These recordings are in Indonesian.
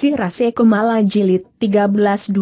Si Rase Kumala Jilid 1325.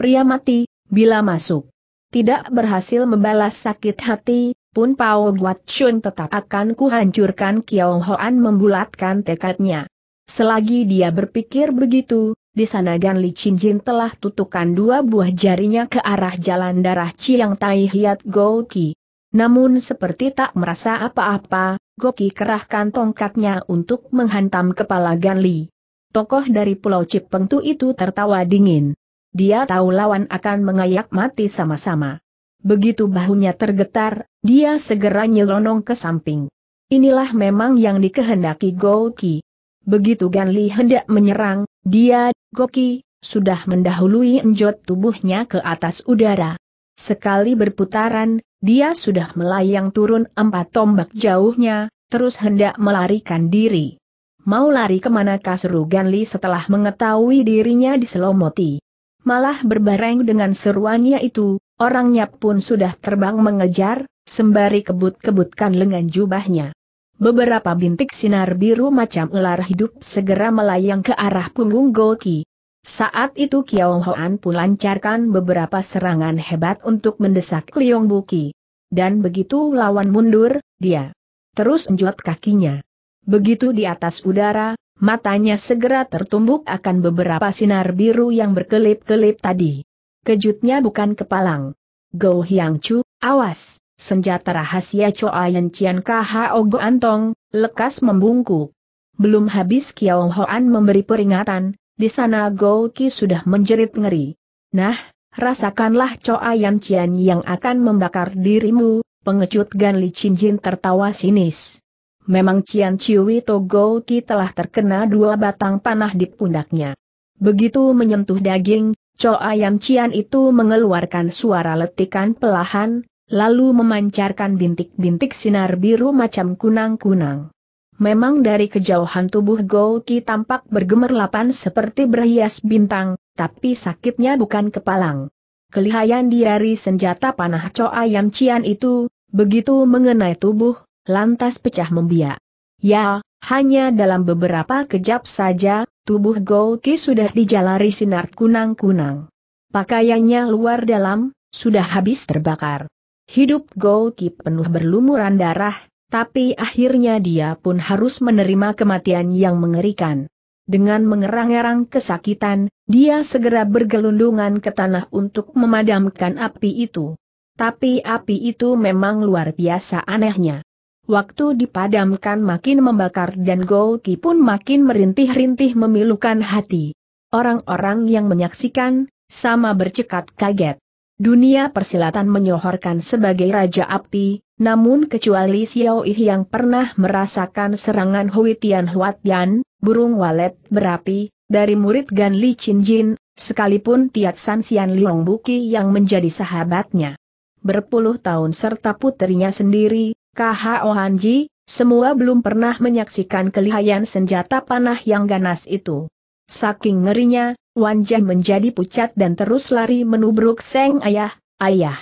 Pria mati, bila masuk. Tidak berhasil membalas sakit hati, pun Pao Guat Chun tetap akan kuhancurkan Kiao Hoan membulatkan tekadnya. Selagi dia berpikir begitu, di sana Gan Li Chin Jin telah tutupkan dua buah jarinya ke arah jalan darah Chiang Tai Hiat Goki. Namun seperti tak merasa apa-apa, Goki kerahkan tongkatnya untuk menghantam kepala Gan Li tokoh dari Pulau Cipengtu itu tertawa dingin. Dia tahu lawan akan mengayak mati sama-sama. Begitu bahunya tergetar, dia segera nyelonong ke samping. Inilah memang yang dikehendaki Goki. Begitu Ganli hendak menyerang, dia, Goki, sudah mendahului enjot tubuhnya ke atas udara. Sekali berputaran, dia sudah melayang turun empat tombak jauhnya, terus hendak melarikan diri. Mau lari kemana seru Ganli setelah mengetahui dirinya diselomoti. Malah berbareng dengan seruannya itu, orangnya pun sudah terbang mengejar, sembari kebut-kebutkan lengan jubahnya. Beberapa bintik sinar biru macam ular hidup segera melayang ke arah punggung Goki. Saat itu Kiao Hoan pun lancarkan beberapa serangan hebat untuk mendesak Liong Buki. Dan begitu lawan mundur, dia terus menjuat kakinya. Begitu di atas udara, matanya segera tertumbuk akan beberapa sinar biru yang berkelip-kelip tadi. Kejutnya bukan kepalang. Go Hyang Chu, awas, senjata rahasia Yen Cian KHO Go Antong, lekas membungkuk. Belum habis Kiao Hoan memberi peringatan, di sana Go Ki sudah menjerit ngeri. Nah, rasakanlah Yen Cian yang akan membakar dirimu, pengecut Gan Li Chin Jin tertawa sinis memang Cian Ciwi Togouki telah terkena dua batang panah di pundaknya. Begitu menyentuh daging, Cho Ayam Cian itu mengeluarkan suara letikan pelahan, lalu memancarkan bintik-bintik sinar biru macam kunang-kunang. Memang dari kejauhan tubuh Gouki tampak bergemerlapan seperti berhias bintang, tapi sakitnya bukan kepalang. Kelihayan diari senjata panah Cho Ayam Cian itu, begitu mengenai tubuh, lantas pecah membiak. Ya, hanya dalam beberapa kejap saja, tubuh Gouki sudah dijalari sinar kunang-kunang. Pakaiannya luar dalam, sudah habis terbakar. Hidup Gouki penuh berlumuran darah, tapi akhirnya dia pun harus menerima kematian yang mengerikan. Dengan mengerang-erang kesakitan, dia segera bergelundungan ke tanah untuk memadamkan api itu. Tapi api itu memang luar biasa anehnya. Waktu dipadamkan makin membakar dan Golki pun makin merintih-rintih memilukan hati. Orang-orang yang menyaksikan, sama bercekat kaget. Dunia persilatan menyohorkan sebagai Raja Api, namun kecuali Xiao Yi yang pernah merasakan serangan Hui Tian Huat Yan, burung walet berapi, dari murid Gan Li Chin Jin, sekalipun Tiat San Xian Liong Buki yang menjadi sahabatnya berpuluh tahun serta putrinya sendiri, KHO Hanji, semua belum pernah menyaksikan kelihayan senjata panah yang ganas itu. Saking ngerinya, Wanjah menjadi pucat dan terus lari menubruk Seng Ayah, Ayah.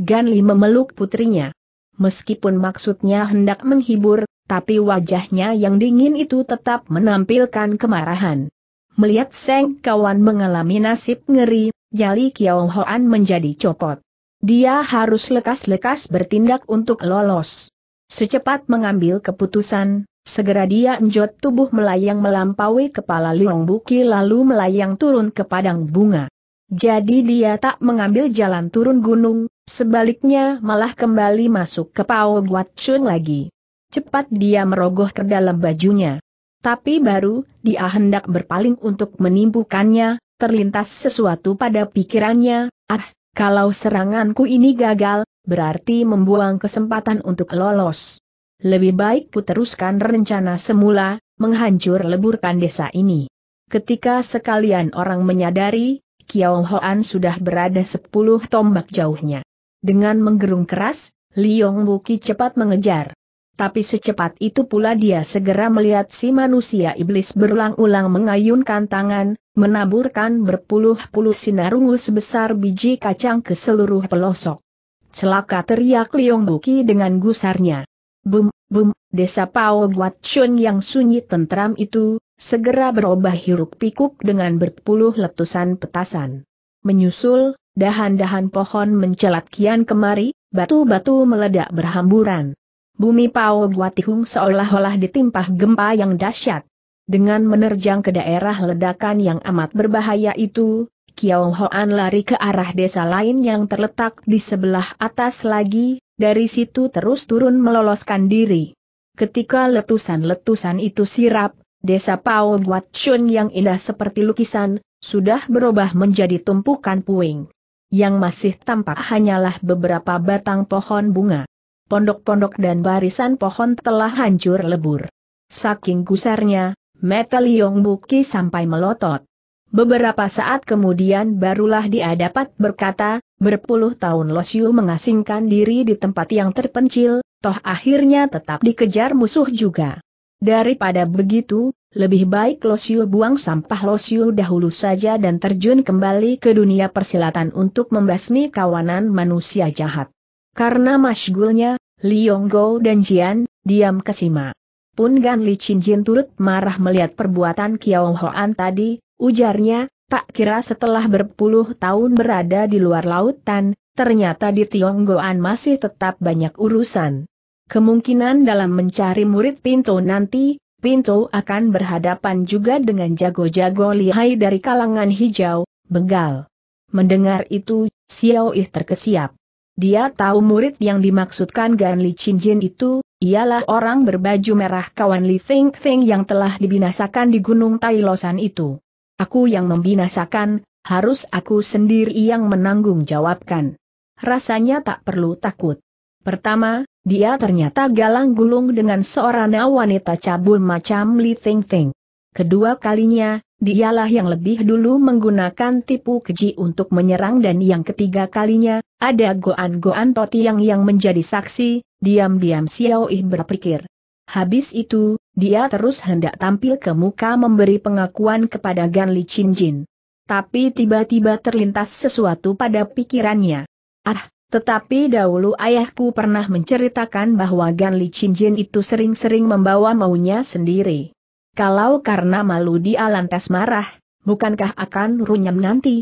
Ganli memeluk putrinya. Meskipun maksudnya hendak menghibur, tapi wajahnya yang dingin itu tetap menampilkan kemarahan. Melihat Seng kawan mengalami nasib ngeri, Jali Kiao Hoan menjadi copot. Dia harus lekas-lekas bertindak untuk lolos. Secepat mengambil keputusan, segera dia enjot tubuh melayang melampaui kepala Liong Buki lalu melayang turun ke padang bunga. Jadi dia tak mengambil jalan turun gunung, sebaliknya malah kembali masuk ke Pao Guat Chun lagi. Cepat dia merogoh ke dalam bajunya. Tapi baru, dia hendak berpaling untuk menimpukannya, terlintas sesuatu pada pikirannya, ah, kalau seranganku ini gagal, berarti membuang kesempatan untuk lolos. Lebih baik ku teruskan rencana semula, menghancur leburkan desa ini. Ketika sekalian orang menyadari, Kiao Hoan sudah berada sepuluh tombak jauhnya. Dengan menggerung keras, Liong Buki cepat mengejar. Tapi secepat itu pula dia segera melihat si manusia iblis berulang-ulang mengayunkan tangan, menaburkan berpuluh-puluh sinar ungu sebesar biji kacang ke seluruh pelosok. Celaka teriak Liong Buki dengan gusarnya. Bum, bum, desa Pao Guat Chun yang sunyi tentram itu, segera berubah hiruk pikuk dengan berpuluh letusan petasan. Menyusul, dahan-dahan pohon mencelat kian kemari, batu-batu meledak berhamburan bumi Pao Guatihung seolah-olah ditimpa gempa yang dahsyat. Dengan menerjang ke daerah ledakan yang amat berbahaya itu, Kiao Hoan lari ke arah desa lain yang terletak di sebelah atas lagi, dari situ terus turun meloloskan diri. Ketika letusan-letusan itu sirap, desa Pao Guat Chun yang indah seperti lukisan, sudah berubah menjadi tumpukan puing. Yang masih tampak hanyalah beberapa batang pohon bunga pondok-pondok dan barisan pohon telah hancur lebur. Saking gusarnya, Metal Yong Buki sampai melotot. Beberapa saat kemudian barulah dia dapat berkata, berpuluh tahun Losiu mengasingkan diri di tempat yang terpencil, toh akhirnya tetap dikejar musuh juga. Daripada begitu, lebih baik Losiu buang sampah Losiu dahulu saja dan terjun kembali ke dunia persilatan untuk membasmi kawanan manusia jahat. Karena masgulnya, Liong dan Jian, diam kesima. Pun Gan Li Chin turut marah melihat perbuatan Kiao Hoan tadi, ujarnya, tak kira setelah berpuluh tahun berada di luar lautan, ternyata di Tionggoan masih tetap banyak urusan. Kemungkinan dalam mencari murid Pinto nanti, Pinto akan berhadapan juga dengan jago-jago lihai dari kalangan hijau, begal. Mendengar itu, Xiao Yi terkesiap. Dia tahu murid yang dimaksudkan Gan Li Jin itu, ialah orang berbaju merah kawan Li Feng Feng yang telah dibinasakan di Gunung Tai Losan itu. Aku yang membinasakan, harus aku sendiri yang menanggung jawabkan. Rasanya tak perlu takut. Pertama, dia ternyata galang gulung dengan seorang wanita cabul macam Li Feng Feng. Kedua kalinya, dialah yang lebih dulu menggunakan tipu keji untuk menyerang dan yang ketiga kalinya, ada goan-goan Totiang yang menjadi saksi, diam-diam Xiao Yi berpikir. Habis itu, dia terus hendak tampil ke muka memberi pengakuan kepada Gan Li Chin Jin. Tapi tiba-tiba terlintas sesuatu pada pikirannya. Ah, tetapi dahulu ayahku pernah menceritakan bahwa Gan Li Chin Jin itu sering-sering membawa maunya sendiri. Kalau karena malu dia lantas marah, bukankah akan runyam nanti?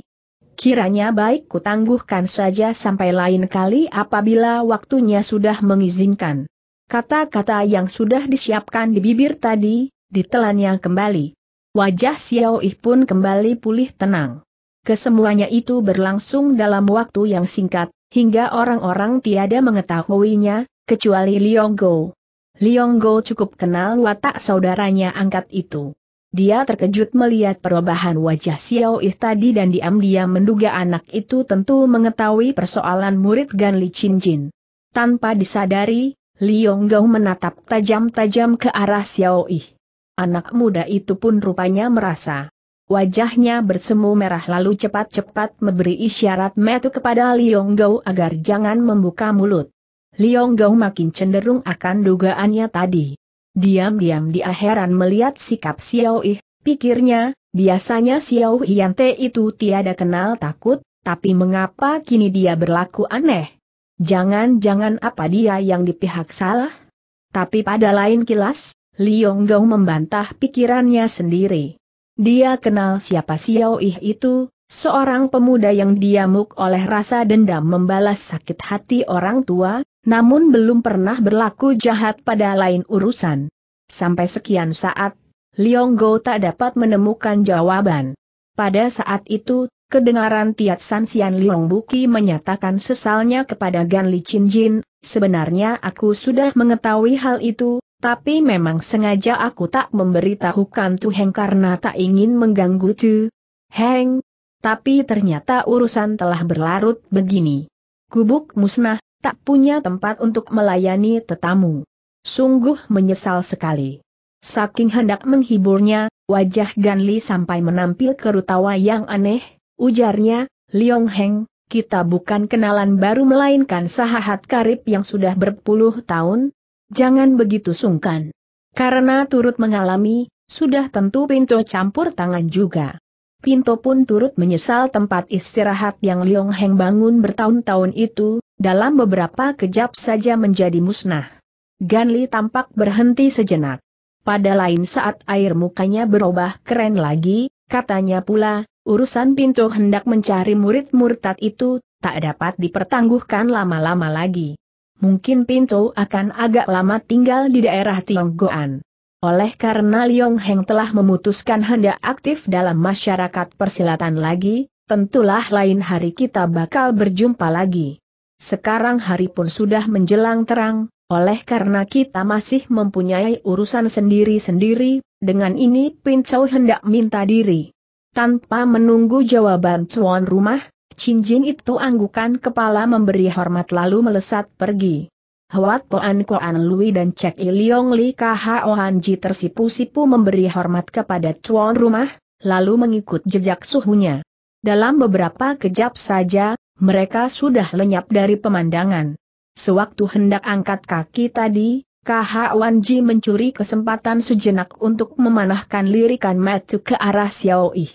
Kiranya baik kutangguhkan saja sampai lain kali apabila waktunya sudah mengizinkan. Kata-kata yang sudah disiapkan di bibir tadi, ditelannya kembali. Wajah Xiao Yi pun kembali pulih tenang. Kesemuanya itu berlangsung dalam waktu yang singkat, hingga orang-orang tiada mengetahuinya, kecuali Liong Go. Liong Go cukup kenal watak saudaranya angkat itu. Dia terkejut melihat perubahan wajah Xiao Yi tadi dan diam-diam menduga anak itu tentu mengetahui persoalan murid Gan Li Chin Jin. Tanpa disadari, Liong Gao menatap tajam-tajam ke arah Xiao Yi. Anak muda itu pun rupanya merasa. Wajahnya bersemu merah lalu cepat-cepat memberi isyarat metu kepada Liong Gao agar jangan membuka mulut. Liong Gao makin cenderung akan dugaannya tadi. Diam-diam dia heran melihat sikap Xiao Yi. pikirnya, biasanya Xiao Hiante itu tiada kenal takut, tapi mengapa kini dia berlaku aneh? Jangan-jangan apa dia yang di pihak salah? Tapi pada lain kilas, Li Gao membantah pikirannya sendiri. Dia kenal siapa Xiao Yi itu, seorang pemuda yang diamuk oleh rasa dendam membalas sakit hati orang tua, namun belum pernah berlaku jahat pada lain urusan. Sampai sekian saat, Lionggo tak dapat menemukan jawaban. Pada saat itu, kedengaran Tiat San Sian Liong Buki menyatakan sesalnya kepada Gan Li Chin Jin, sebenarnya aku sudah mengetahui hal itu, tapi memang sengaja aku tak memberitahukan Tu Heng karena tak ingin mengganggu Tu Heng. Tapi ternyata urusan telah berlarut begini. Kubuk musnah, tak punya tempat untuk melayani tetamu. Sungguh menyesal sekali. Saking hendak menghiburnya, wajah Ganli sampai menampil kerutawa yang aneh, ujarnya, Liong Heng, kita bukan kenalan baru melainkan sahabat karib yang sudah berpuluh tahun, jangan begitu sungkan. Karena turut mengalami, sudah tentu pintu campur tangan juga. Pinto pun turut menyesal tempat istirahat yang Liong Heng bangun bertahun-tahun itu, dalam beberapa kejap saja menjadi musnah. Ganli tampak berhenti sejenak. Pada lain saat air mukanya berubah keren lagi, katanya pula, urusan pintu hendak mencari murid murtad itu, tak dapat dipertangguhkan lama-lama lagi. Mungkin pintu akan agak lama tinggal di daerah Tionggoan. Oleh karena Liong Heng telah memutuskan hendak aktif dalam masyarakat persilatan lagi, tentulah lain hari kita bakal berjumpa lagi. Sekarang hari pun sudah menjelang terang, oleh karena kita masih mempunyai urusan sendiri-sendiri, dengan ini Chow hendak minta diri. Tanpa menunggu jawaban tuan rumah, Jin itu anggukan kepala memberi hormat lalu melesat pergi. Hwat Poan Koan Lui dan Cek Iliong Li Khoan Ji tersipu-sipu memberi hormat kepada tuan rumah, lalu mengikut jejak suhunya. Dalam beberapa kejap saja, mereka sudah lenyap dari pemandangan. Sewaktu hendak angkat kaki tadi, KH Wanji mencuri kesempatan sejenak untuk memanahkan lirikan maju ke arah Xiao Yi.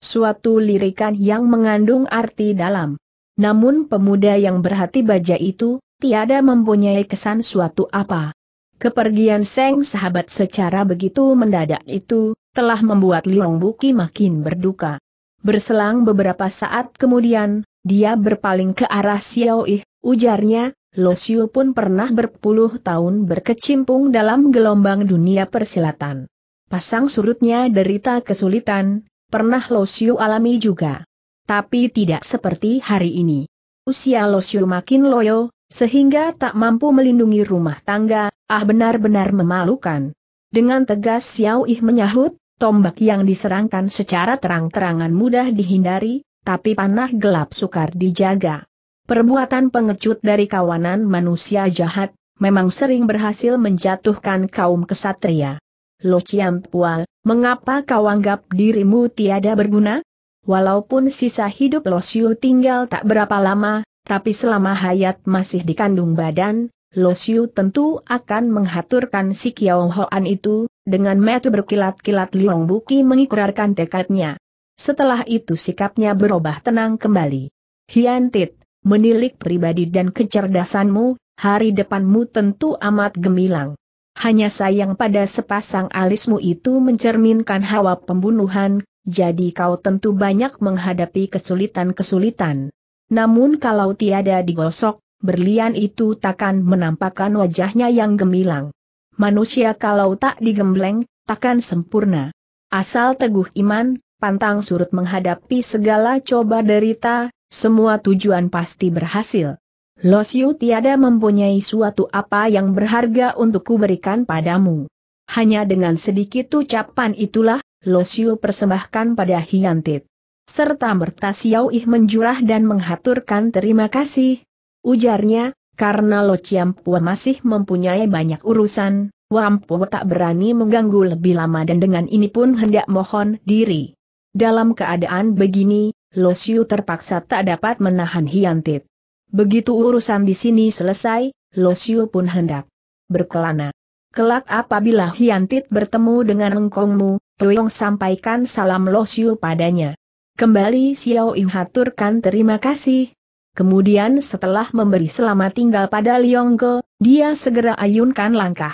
Suatu lirikan yang mengandung arti dalam. Namun pemuda yang berhati baja itu, tiada mempunyai kesan suatu apa. Kepergian Seng sahabat secara begitu mendadak itu, telah membuat Liong Buki makin berduka. Berselang beberapa saat kemudian, dia berpaling ke arah Xiao Yi, ujarnya, Lo Xiu pun pernah berpuluh tahun berkecimpung dalam gelombang dunia persilatan. Pasang surutnya derita kesulitan, pernah Lo Xiu alami juga. Tapi tidak seperti hari ini. Usia Lo Xiu makin loyo, sehingga tak mampu melindungi rumah tangga, ah benar-benar memalukan. Dengan tegas Xiao Yi menyahut, tombak yang diserangkan secara terang-terangan mudah dihindari, tapi panah gelap sukar dijaga. Perbuatan pengecut dari kawanan manusia jahat, memang sering berhasil menjatuhkan kaum kesatria. Lo Ciampual, mengapa kau anggap dirimu tiada berguna? Walaupun sisa hidup Lo Siu tinggal tak berapa lama, tapi selama hayat masih dikandung badan, Lo Siu tentu akan menghaturkan si Kiao Hoan itu, dengan metu berkilat-kilat Liong Buki mengikrarkan tekadnya. Setelah itu sikapnya berubah tenang kembali. Hian Tit, menilik pribadi dan kecerdasanmu, hari depanmu tentu amat gemilang. Hanya sayang pada sepasang alismu itu mencerminkan hawa pembunuhan, jadi kau tentu banyak menghadapi kesulitan-kesulitan. Namun kalau tiada digosok, berlian itu takkan menampakkan wajahnya yang gemilang. Manusia kalau tak digembleng, takkan sempurna. Asal teguh iman, pantang surut menghadapi segala coba derita, semua tujuan pasti berhasil. Losiu tiada mempunyai suatu apa yang berharga untuk kuberikan padamu. Hanya dengan sedikit ucapan itulah, Losiu persembahkan pada Hiantit. Serta merta Xiao Ih menjurah dan menghaturkan terima kasih. Ujarnya, karena Lo Chiampua masih mempunyai banyak urusan, Wampu tak berani mengganggu lebih lama dan dengan ini pun hendak mohon diri. Dalam keadaan begini, Lo Xiu terpaksa tak dapat menahan Hiantit. Begitu urusan di sini selesai, Lo Xiu pun hendak berkelana. Kelak apabila Hiantit bertemu dengan engkongmu, Tuyong sampaikan salam Lo Xiu padanya. Kembali Xiao Ying haturkan terima kasih. Kemudian setelah memberi selamat tinggal pada Ge, dia segera ayunkan langkah.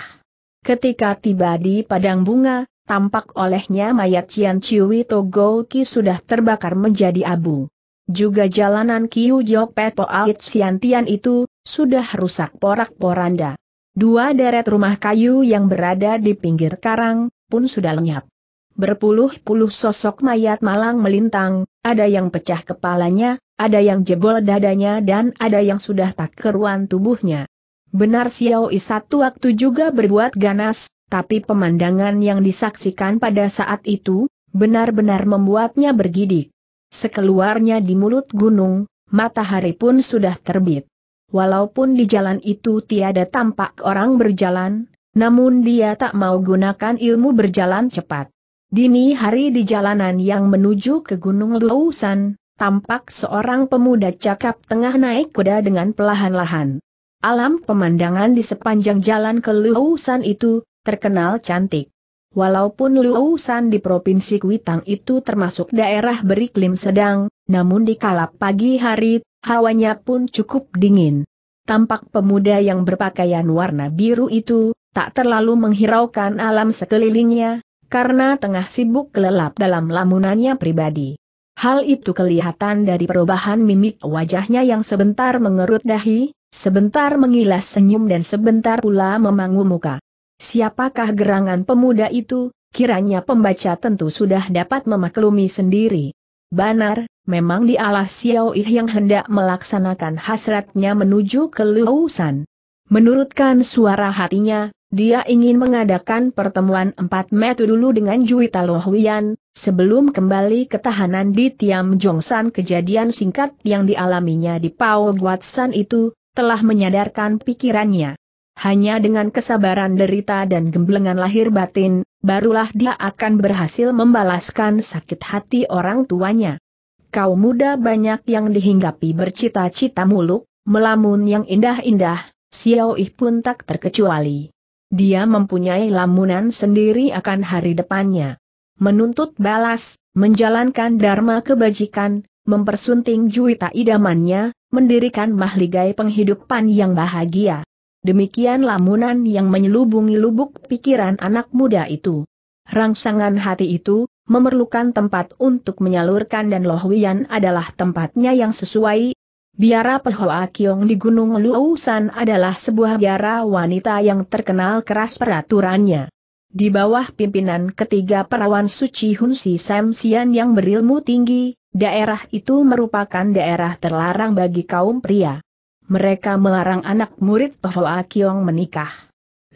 Ketika tiba di padang bunga, tampak olehnya mayat Cian Chiwi Togo Ki sudah terbakar menjadi abu. Juga jalanan Kiu Jok Peto Alit Siantian itu, sudah rusak porak-poranda. Dua deret rumah kayu yang berada di pinggir karang, pun sudah lenyap. Berpuluh-puluh sosok mayat malang melintang, ada yang pecah kepalanya, ada yang jebol dadanya dan ada yang sudah tak keruan tubuhnya. Benar Xiao Isat waktu juga berbuat ganas, tapi pemandangan yang disaksikan pada saat itu, benar-benar membuatnya bergidik. Sekeluarnya di mulut gunung, matahari pun sudah terbit. Walaupun di jalan itu tiada tampak orang berjalan, namun dia tak mau gunakan ilmu berjalan cepat. Dini hari di jalanan yang menuju ke Gunung Lousan, tampak seorang pemuda cakap tengah naik kuda dengan pelahan-lahan. Alam pemandangan di sepanjang jalan ke Lousan itu, terkenal cantik. Walaupun Luosan di Provinsi Kuitang itu termasuk daerah beriklim sedang, namun di kalap pagi hari, hawanya pun cukup dingin. Tampak pemuda yang berpakaian warna biru itu, tak terlalu menghiraukan alam sekelilingnya, karena tengah sibuk kelelap dalam lamunannya pribadi. Hal itu kelihatan dari perubahan mimik wajahnya yang sebentar mengerut dahi, sebentar mengilas senyum dan sebentar pula memangu muka. Siapakah gerangan pemuda itu, kiranya pembaca tentu sudah dapat memaklumi sendiri. Banar, memang dialah Xiao Ih yang hendak melaksanakan hasratnya menuju ke Luhusan. Menurutkan suara hatinya, dia ingin mengadakan pertemuan empat metu dulu dengan Juita Lohuyan, sebelum kembali ke tahanan di Tiam Jongsan kejadian singkat yang dialaminya di Pao Guatsan itu, telah menyadarkan pikirannya hanya dengan kesabaran derita dan gemblengan lahir batin, barulah dia akan berhasil membalaskan sakit hati orang tuanya. Kau muda banyak yang dihinggapi bercita-cita muluk, melamun yang indah-indah, Xiao Yi pun tak terkecuali. Dia mempunyai lamunan sendiri akan hari depannya. Menuntut balas, menjalankan dharma kebajikan, mempersunting juwita idamannya, mendirikan mahligai penghidupan yang bahagia. Demikian lamunan yang menyelubungi lubuk pikiran anak muda itu. Rangsangan hati itu, memerlukan tempat untuk menyalurkan dan Lohwian adalah tempatnya yang sesuai. Biara Pehoa Kiong di Gunung Luusan adalah sebuah biara wanita yang terkenal keras peraturannya. Di bawah pimpinan ketiga perawan suci Hunsi Sam Sian yang berilmu tinggi, daerah itu merupakan daerah terlarang bagi kaum pria mereka melarang anak murid Hoa Kiong menikah.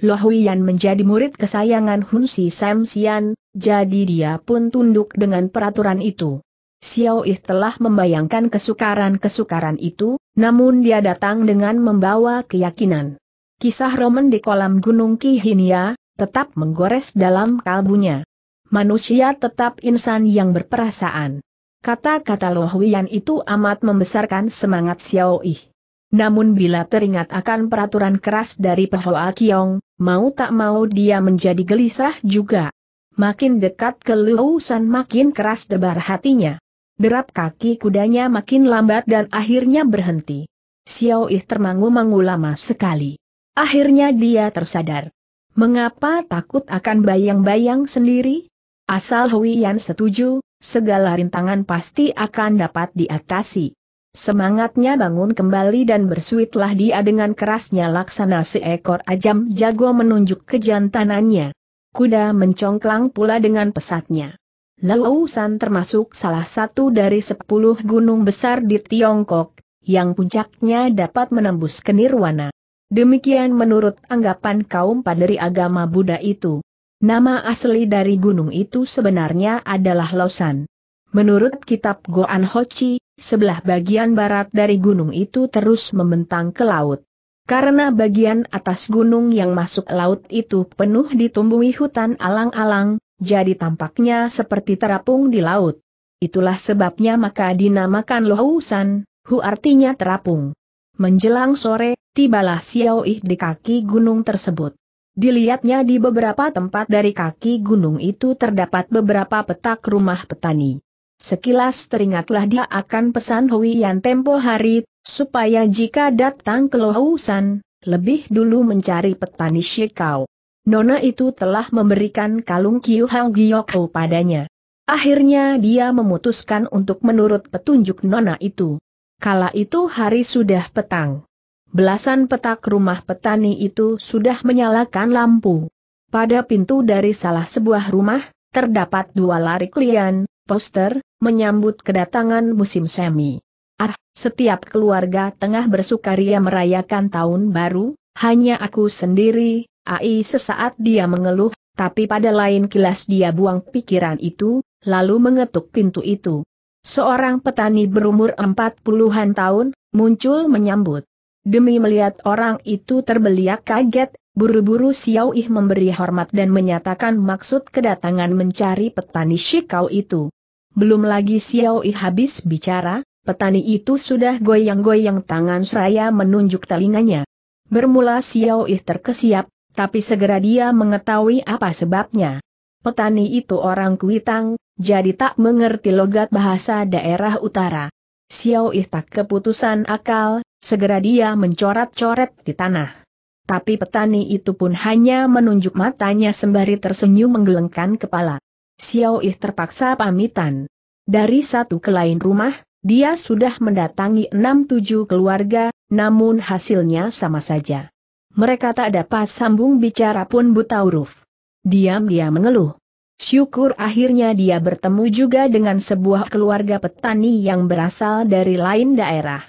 Lo Huiyan menjadi murid kesayangan Hun Si Sam Sian, jadi dia pun tunduk dengan peraturan itu. Xiao Yi telah membayangkan kesukaran-kesukaran itu, namun dia datang dengan membawa keyakinan. Kisah Roman di kolam Gunung Kihinia, ya, tetap menggores dalam kalbunya. Manusia tetap insan yang berperasaan. Kata-kata Lohuian itu amat membesarkan semangat Xiao Yi. Namun bila teringat akan peraturan keras dari Pehoa Kiong, mau tak mau dia menjadi gelisah juga. Makin dekat ke Liusan makin keras debar hatinya. Derap kaki kudanya makin lambat dan akhirnya berhenti. Xiao Yi termangu-mangu lama sekali. Akhirnya dia tersadar. Mengapa takut akan bayang-bayang sendiri? Asal Hui Yan setuju, segala rintangan pasti akan dapat diatasi. Semangatnya bangun kembali dan bersuitlah dia dengan kerasnya laksana seekor ajam jago menunjuk kejantanannya. Kuda mencongklang pula dengan pesatnya. Laosan termasuk salah satu dari sepuluh gunung besar di Tiongkok, yang puncaknya dapat menembus ke Nirwana. Demikian menurut anggapan kaum paderi agama Buddha itu. Nama asli dari gunung itu sebenarnya adalah Losan. Menurut kitab Goan Hochi, sebelah bagian barat dari gunung itu terus membentang ke laut. Karena bagian atas gunung yang masuk laut itu penuh ditumbuhi hutan alang-alang, jadi tampaknya seperti terapung di laut. Itulah sebabnya maka dinamakan Lohusan, Hu artinya terapung. Menjelang sore, tibalah Xiao Yi di kaki gunung tersebut. Dilihatnya di beberapa tempat dari kaki gunung itu terdapat beberapa petak rumah petani. Sekilas teringatlah dia akan pesan Hui Yan tempo hari, supaya jika datang ke Lohusan, lebih dulu mencari petani Shikau. Nona itu telah memberikan kalung Kiu Hang Giyoko padanya. Akhirnya dia memutuskan untuk menurut petunjuk Nona itu. Kala itu hari sudah petang. Belasan petak rumah petani itu sudah menyalakan lampu. Pada pintu dari salah sebuah rumah, terdapat dua lari klien, poster, menyambut kedatangan musim semi. Ah, setiap keluarga tengah bersukaria merayakan tahun baru, hanya aku sendiri, ai sesaat dia mengeluh, tapi pada lain kilas dia buang pikiran itu, lalu mengetuk pintu itu. Seorang petani berumur empat puluhan tahun, muncul menyambut. Demi melihat orang itu terbeliak kaget, buru-buru Xiao Yi memberi hormat dan menyatakan maksud kedatangan mencari petani Shikau itu. Belum lagi Xiao Yi habis bicara, petani itu sudah goyang-goyang tangan seraya menunjuk telinganya. Bermula Xiao Yi terkesiap, tapi segera dia mengetahui apa sebabnya. Petani itu orang Kuitang, jadi tak mengerti logat bahasa daerah utara. Xiao Yi tak keputusan akal, segera dia mencoret-coret di tanah. Tapi petani itu pun hanya menunjuk matanya sembari tersenyum menggelengkan kepala. Xiao Yi terpaksa pamitan. Dari satu ke lain rumah, dia sudah mendatangi enam tujuh keluarga, namun hasilnya sama saja. Mereka tak dapat sambung bicara pun buta huruf. Diam-diam mengeluh. Syukur akhirnya dia bertemu juga dengan sebuah keluarga petani yang berasal dari lain daerah.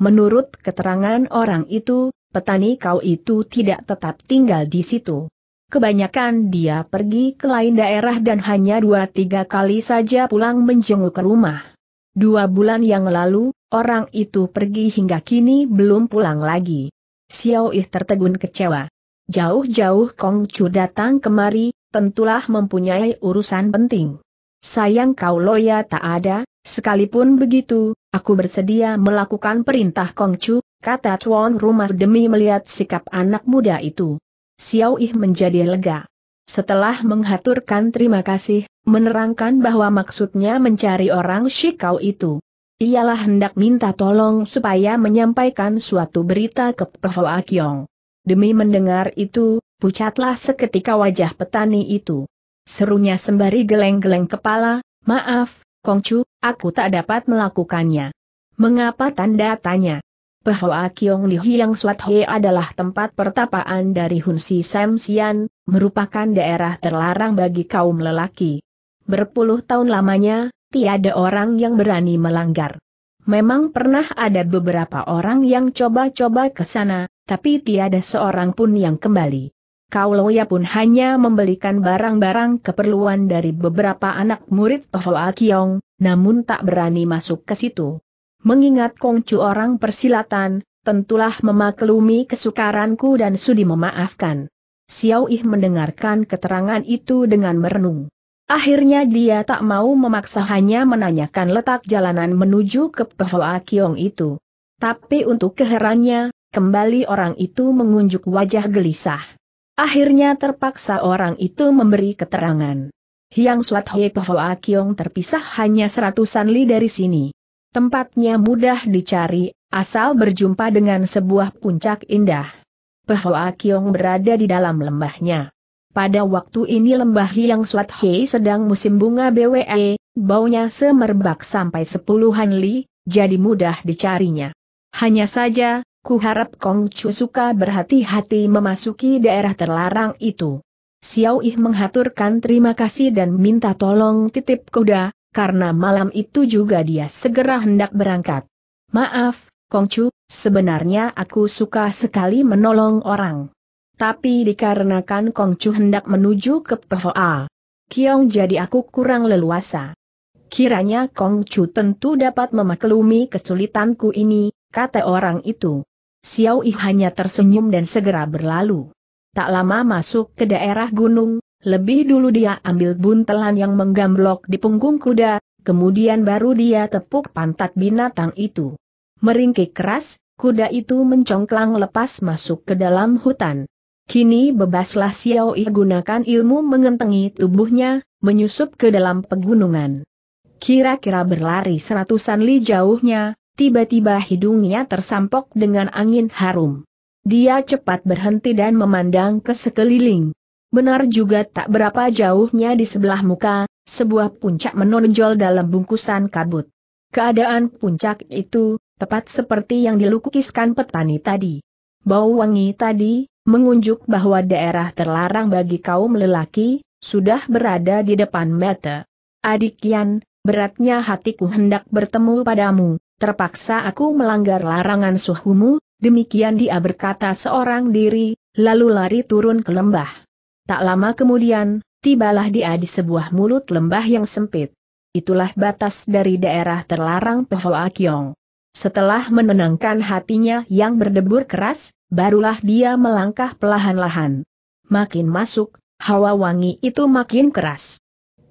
Menurut keterangan orang itu, petani kau itu tidak tetap tinggal di situ. Kebanyakan dia pergi ke lain daerah dan hanya dua tiga kali saja pulang menjenguk ke rumah. Dua bulan yang lalu, orang itu pergi hingga kini belum pulang lagi. Xiao Yi tertegun kecewa. Jauh-jauh Kong Chu datang kemari, tentulah mempunyai urusan penting. Sayang kau Loya tak ada, sekalipun begitu, aku bersedia melakukan perintah Kong Chu, kata Chuan rumah demi melihat sikap anak muda itu. Xiao Yi menjadi lega. Setelah menghaturkan terima kasih, menerangkan bahwa maksudnya mencari orang Shikau itu. Ialah hendak minta tolong supaya menyampaikan suatu berita ke Pehoa Akyong. Demi mendengar itu, pucatlah seketika wajah petani itu. Serunya sembari geleng-geleng kepala, maaf, Kongcu, aku tak dapat melakukannya. Mengapa tanda tanya? bahwa Kiong Li Hiang Suat He adalah tempat pertapaan dari Hun Si Sam Sian, merupakan daerah terlarang bagi kaum lelaki. Berpuluh tahun lamanya, tiada orang yang berani melanggar. Memang pernah ada beberapa orang yang coba-coba ke sana, tapi tiada seorang pun yang kembali. Kauloya pun hanya membelikan barang-barang keperluan dari beberapa anak murid Hoa Kiong, namun tak berani masuk ke situ. Mengingat Kongcu orang persilatan, tentulah memaklumi kesukaranku dan sudi memaafkan. Xiao Ih mendengarkan keterangan itu dengan merenung. Akhirnya dia tak mau memaksa hanya menanyakan letak jalanan menuju ke Pehoa Kiong itu. Tapi untuk keherannya, kembali orang itu mengunjuk wajah gelisah. Akhirnya terpaksa orang itu memberi keterangan. Hiang Suat Hei Pehoa Kiong terpisah hanya seratusan li dari sini. Tempatnya mudah dicari, asal berjumpa dengan sebuah puncak indah. Pehoa Kiong berada di dalam lembahnya. Pada waktu ini lembah Hiang Suat Hei sedang musim bunga BWE, baunya semerbak sampai sepuluhan li, jadi mudah dicarinya. Hanya saja, ku harap Kong Chu suka berhati-hati memasuki daerah terlarang itu. Xiao Yi menghaturkan terima kasih dan minta tolong titip kuda, karena malam itu juga dia segera hendak berangkat. Maaf, Kongcu, sebenarnya aku suka sekali menolong orang. Tapi dikarenakan Kongcu hendak menuju ke Pehoa, Kiong jadi aku kurang leluasa. Kiranya Kongcu tentu dapat memaklumi kesulitanku ini, kata orang itu. Xiao Yi hanya tersenyum dan segera berlalu. Tak lama masuk ke daerah gunung, lebih dulu dia ambil buntelan yang menggamblok di punggung kuda, kemudian baru dia tepuk pantat binatang itu. Meringkik keras, kuda itu mencongklang lepas masuk ke dalam hutan. Kini bebaslah Xiao Yi gunakan ilmu mengentengi tubuhnya, menyusup ke dalam pegunungan. Kira-kira berlari seratusan li jauhnya, tiba-tiba hidungnya tersampok dengan angin harum. Dia cepat berhenti dan memandang ke sekeliling. Benar juga tak berapa jauhnya di sebelah muka, sebuah puncak menonjol dalam bungkusan kabut. Keadaan puncak itu, tepat seperti yang dilukiskan petani tadi. Bau wangi tadi, mengunjuk bahwa daerah terlarang bagi kaum lelaki, sudah berada di depan mata. Adik Yan, beratnya hatiku hendak bertemu padamu, terpaksa aku melanggar larangan suhumu, demikian dia berkata seorang diri, lalu lari turun ke lembah. Tak lama kemudian, tibalah dia di sebuah mulut lembah yang sempit. Itulah batas dari daerah terlarang Pehoa Kiong. Setelah menenangkan hatinya yang berdebur keras, barulah dia melangkah perlahan-lahan. Makin masuk, hawa wangi itu makin keras.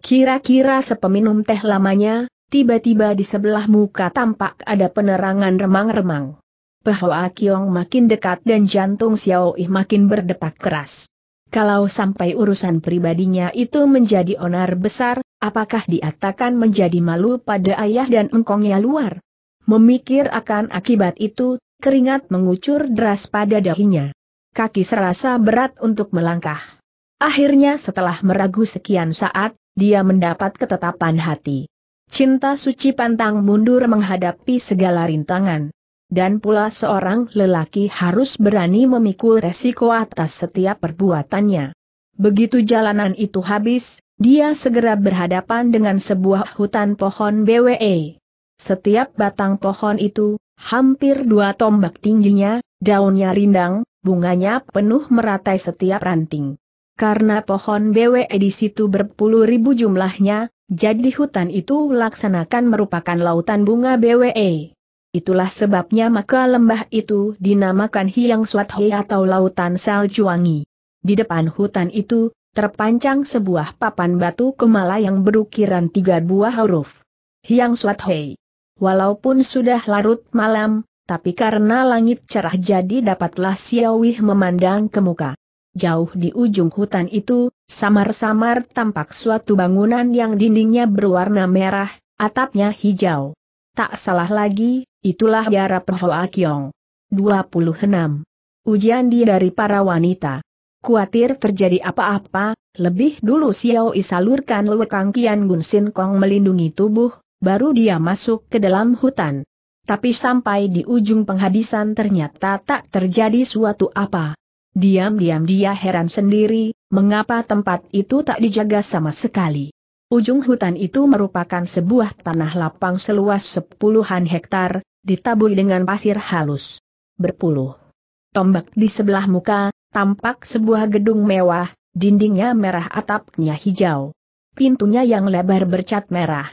Kira-kira sepeminum teh lamanya, tiba-tiba di sebelah muka tampak ada penerangan remang-remang. Pehoa Kiong makin dekat dan jantung Xiao Ih makin berdetak keras. Kalau sampai urusan pribadinya itu menjadi onar besar, apakah diatakan menjadi malu pada ayah dan engkongnya luar? Memikir akan akibat itu, keringat mengucur deras pada dahinya. Kaki serasa berat untuk melangkah. Akhirnya setelah meragu sekian saat, dia mendapat ketetapan hati. Cinta suci pantang mundur menghadapi segala rintangan dan pula seorang lelaki harus berani memikul resiko atas setiap perbuatannya. Begitu jalanan itu habis, dia segera berhadapan dengan sebuah hutan pohon BWE. Setiap batang pohon itu, hampir dua tombak tingginya, daunnya rindang, bunganya penuh meratai setiap ranting. Karena pohon BWE di situ berpuluh ribu jumlahnya, jadi hutan itu laksanakan merupakan lautan bunga BWE. Itulah sebabnya maka lembah itu dinamakan Hiang Suat Hei atau Lautan Saljuangi. Di depan hutan itu, terpancang sebuah papan batu kemala yang berukiran tiga buah huruf. Hiang Suat Hei. Walaupun sudah larut malam, tapi karena langit cerah jadi dapatlah Siawih memandang ke muka. Jauh di ujung hutan itu, samar-samar tampak suatu bangunan yang dindingnya berwarna merah, atapnya hijau. Tak salah lagi, Itulah Yara Pehoa Kiong. 26. Ujian di dari para wanita. Kuatir terjadi apa-apa, lebih dulu Xiao Yi salurkan lewekang Kian Gun Sin Kong melindungi tubuh, baru dia masuk ke dalam hutan. Tapi sampai di ujung penghabisan ternyata tak terjadi suatu apa. Diam-diam dia heran sendiri, mengapa tempat itu tak dijaga sama sekali. Ujung hutan itu merupakan sebuah tanah lapang seluas sepuluhan hektar, ditaburi dengan pasir halus. Berpuluh tombak di sebelah muka, tampak sebuah gedung mewah, dindingnya merah atapnya hijau. Pintunya yang lebar bercat merah.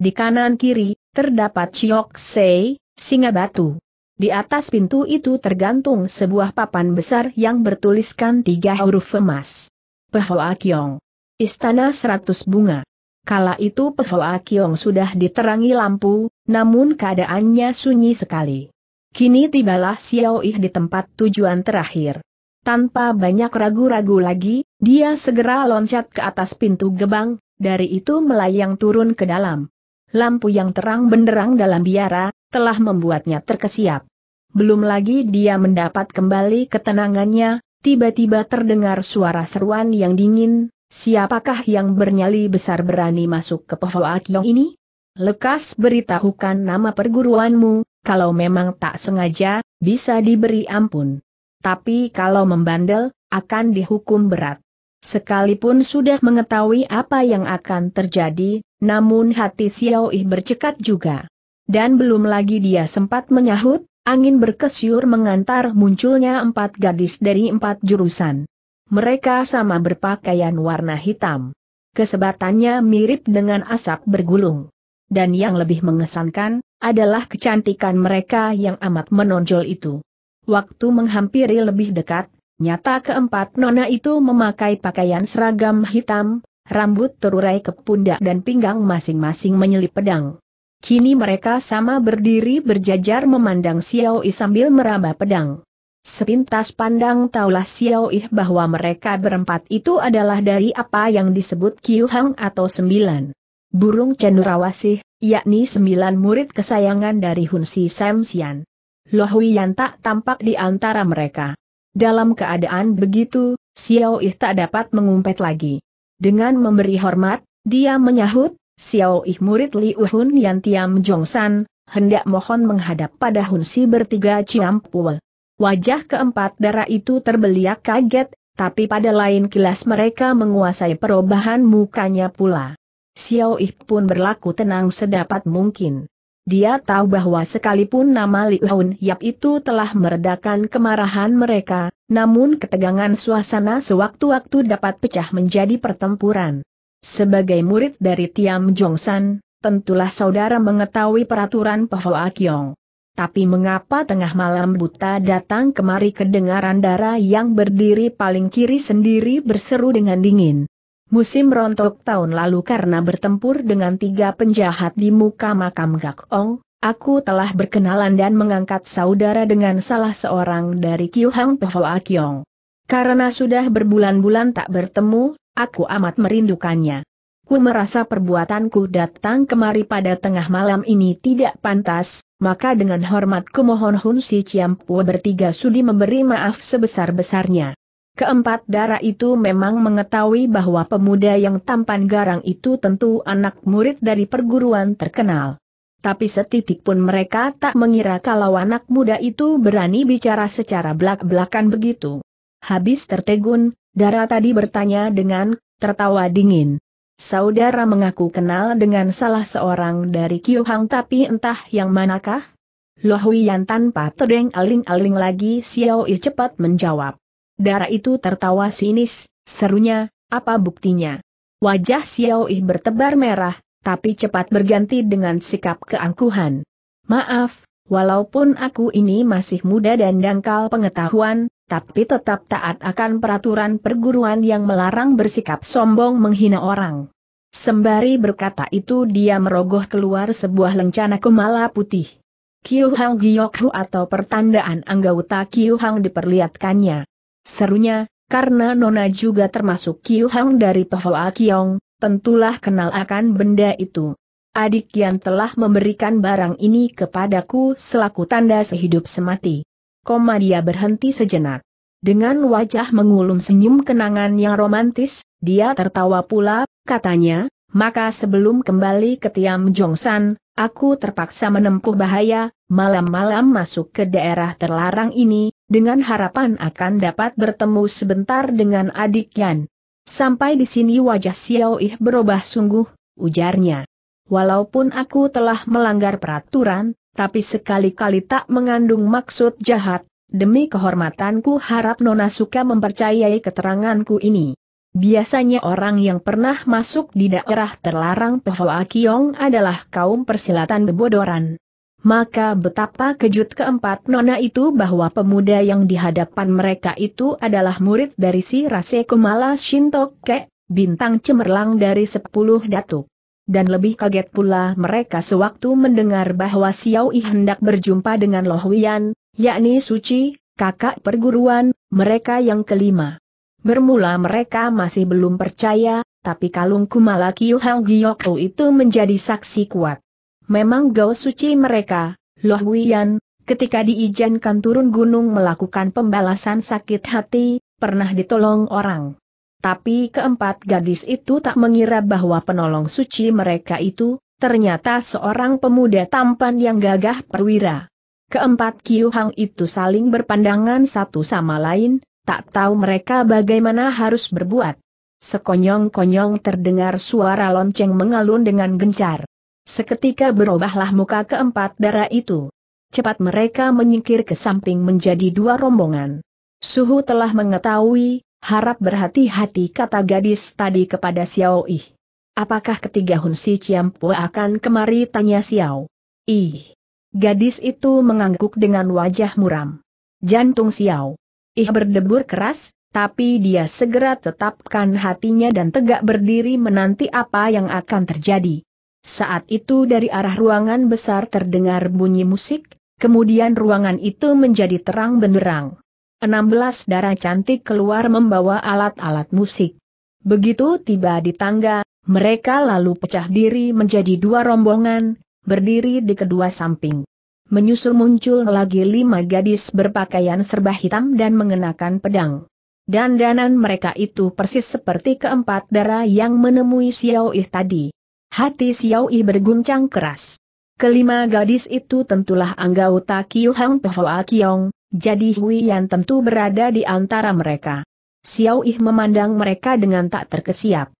Di kanan kiri, terdapat Chiok Sei, singa batu. Di atas pintu itu tergantung sebuah papan besar yang bertuliskan tiga huruf emas. Pehoa Kiong. Istana Seratus Bunga kala itu Pehoa Kiong sudah diterangi lampu, namun keadaannya sunyi sekali. Kini tibalah Xiao Yi di tempat tujuan terakhir. Tanpa banyak ragu-ragu lagi, dia segera loncat ke atas pintu gebang, dari itu melayang turun ke dalam. Lampu yang terang benderang dalam biara, telah membuatnya terkesiap. Belum lagi dia mendapat kembali ketenangannya, tiba-tiba terdengar suara seruan yang dingin, Siapakah yang bernyali besar berani masuk ke Kiong ini? Lekas beritahukan nama perguruanmu, kalau memang tak sengaja, bisa diberi ampun. Tapi kalau membandel, akan dihukum berat. Sekalipun sudah mengetahui apa yang akan terjadi, namun hati Xiao Yi bercekat juga. Dan belum lagi dia sempat menyahut, angin berkesyur mengantar munculnya empat gadis dari empat jurusan. Mereka sama berpakaian warna hitam. Kesebatannya mirip dengan asap bergulung. Dan yang lebih mengesankan, adalah kecantikan mereka yang amat menonjol itu. Waktu menghampiri lebih dekat, nyata keempat nona itu memakai pakaian seragam hitam, rambut terurai ke pundak dan pinggang masing-masing menyelip pedang. Kini mereka sama berdiri berjajar memandang Xiao Yi sambil meraba pedang. Sepintas pandang taulah Xiao Ih bahwa mereka berempat itu adalah dari apa yang disebut Kiu Hang atau sembilan. Burung Cendrawasih, yakni sembilan murid kesayangan dari Hun Hunsi Sian. Lohui Yan tak tampak di antara mereka. Dalam keadaan begitu, Xiao Ih tak dapat mengumpet lagi. Dengan memberi hormat, dia menyahut, Xiao Ih murid Li Hun Yan Tiam Jongsan, hendak mohon menghadap pada Hun Hunsi bertiga Ciampul. Wajah keempat darah itu terbeliak kaget, tapi pada lain kilas mereka menguasai perubahan mukanya pula. Xiao Yi pun berlaku tenang sedapat mungkin. Dia tahu bahwa sekalipun nama Li Hun Yap itu telah meredakan kemarahan mereka, namun ketegangan suasana sewaktu-waktu dapat pecah menjadi pertempuran. Sebagai murid dari Tiam Jongsan, tentulah saudara mengetahui peraturan Pohoa Kiong tapi mengapa tengah malam buta datang kemari kedengaran darah yang berdiri paling kiri sendiri berseru dengan dingin. Musim rontok tahun lalu karena bertempur dengan tiga penjahat di muka makam gak ong, aku telah berkenalan dan mengangkat saudara dengan salah seorang dari hang Tohoa kiong. Karena sudah berbulan-bulan tak bertemu, aku amat merindukannya. Ku merasa perbuatanku datang kemari pada tengah malam ini tidak pantas, maka dengan hormat kumohon Hun Si Ciampu bertiga sudi memberi maaf sebesar-besarnya. Keempat darah itu memang mengetahui bahwa pemuda yang tampan garang itu tentu anak murid dari perguruan terkenal. Tapi setitik pun mereka tak mengira kalau anak muda itu berani bicara secara belak-belakan begitu. Habis tertegun, Dara tadi bertanya dengan tertawa dingin. Saudara mengaku kenal dengan salah seorang dari Hang tapi entah yang manakah? Lohuian tanpa tedeng aling-aling lagi Xiao Yi cepat menjawab. Dara itu tertawa sinis, serunya, apa buktinya? Wajah Xiao Yi bertebar merah, tapi cepat berganti dengan sikap keangkuhan. Maaf, walaupun aku ini masih muda dan dangkal pengetahuan, tapi tetap taat akan peraturan perguruan yang melarang bersikap sombong menghina orang. Sembari berkata itu dia merogoh keluar sebuah lencana kemala putih. Kiu Hang atau pertandaan anggota Kiu Hang diperlihatkannya. Serunya, karena Nona juga termasuk Kiu Hang dari Pehoa Kiong, tentulah kenal akan benda itu. Adik yang telah memberikan barang ini kepadaku selaku tanda sehidup semati koma dia berhenti sejenak. Dengan wajah mengulum senyum kenangan yang romantis, dia tertawa pula, katanya, maka sebelum kembali ke Tiam Jongsan, aku terpaksa menempuh bahaya, malam-malam masuk ke daerah terlarang ini, dengan harapan akan dapat bertemu sebentar dengan adik Yan. Sampai di sini wajah Xiao Ih berubah sungguh, ujarnya. Walaupun aku telah melanggar peraturan, tapi sekali-kali tak mengandung maksud jahat, demi kehormatanku harap Nona suka mempercayai keteranganku ini. Biasanya orang yang pernah masuk di daerah terlarang Pehoa Kiong adalah kaum persilatan bebodoran. Maka betapa kejut keempat nona itu bahwa pemuda yang dihadapan mereka itu adalah murid dari si Rase Kumala Shintoke, bintang cemerlang dari sepuluh datuk dan lebih kaget pula mereka sewaktu mendengar bahwa Xiao Yi hendak berjumpa dengan Loh Wian, yakni Suci, kakak perguruan, mereka yang kelima. Bermula mereka masih belum percaya, tapi kalung Kumala Kiu Hang Giyoko itu menjadi saksi kuat. Memang gao suci mereka, Loh Wian, ketika diizinkan turun gunung melakukan pembalasan sakit hati, pernah ditolong orang. Tapi keempat gadis itu tak mengira bahwa penolong suci mereka itu, ternyata seorang pemuda tampan yang gagah perwira. Keempat Kiu Hang itu saling berpandangan satu sama lain, tak tahu mereka bagaimana harus berbuat. Sekonyong-konyong terdengar suara lonceng mengalun dengan gencar. Seketika berubahlah muka keempat darah itu. Cepat mereka menyingkir ke samping menjadi dua rombongan. Suhu telah mengetahui, Harap berhati-hati kata gadis tadi kepada Xiao Ih. Apakah ketiga Hun Si Po akan kemari tanya Xiao? Ih. Gadis itu mengangguk dengan wajah muram. Jantung Xiao. Ih berdebur keras, tapi dia segera tetapkan hatinya dan tegak berdiri menanti apa yang akan terjadi. Saat itu dari arah ruangan besar terdengar bunyi musik, kemudian ruangan itu menjadi terang benderang. 16 darah cantik keluar membawa alat-alat musik. Begitu tiba di tangga, mereka lalu pecah diri menjadi dua rombongan, berdiri di kedua samping. Menyusul muncul lagi lima gadis berpakaian serba hitam dan mengenakan pedang. Dandanan mereka itu persis seperti keempat darah yang menemui Xiao Yi tadi. Hati Xiao Yi berguncang keras. Kelima gadis itu tentulah anggota Qiu Hang Pehua Kiong, jadi Hui Yan tentu berada di antara mereka. Xiao Ih memandang mereka dengan tak terkesiap.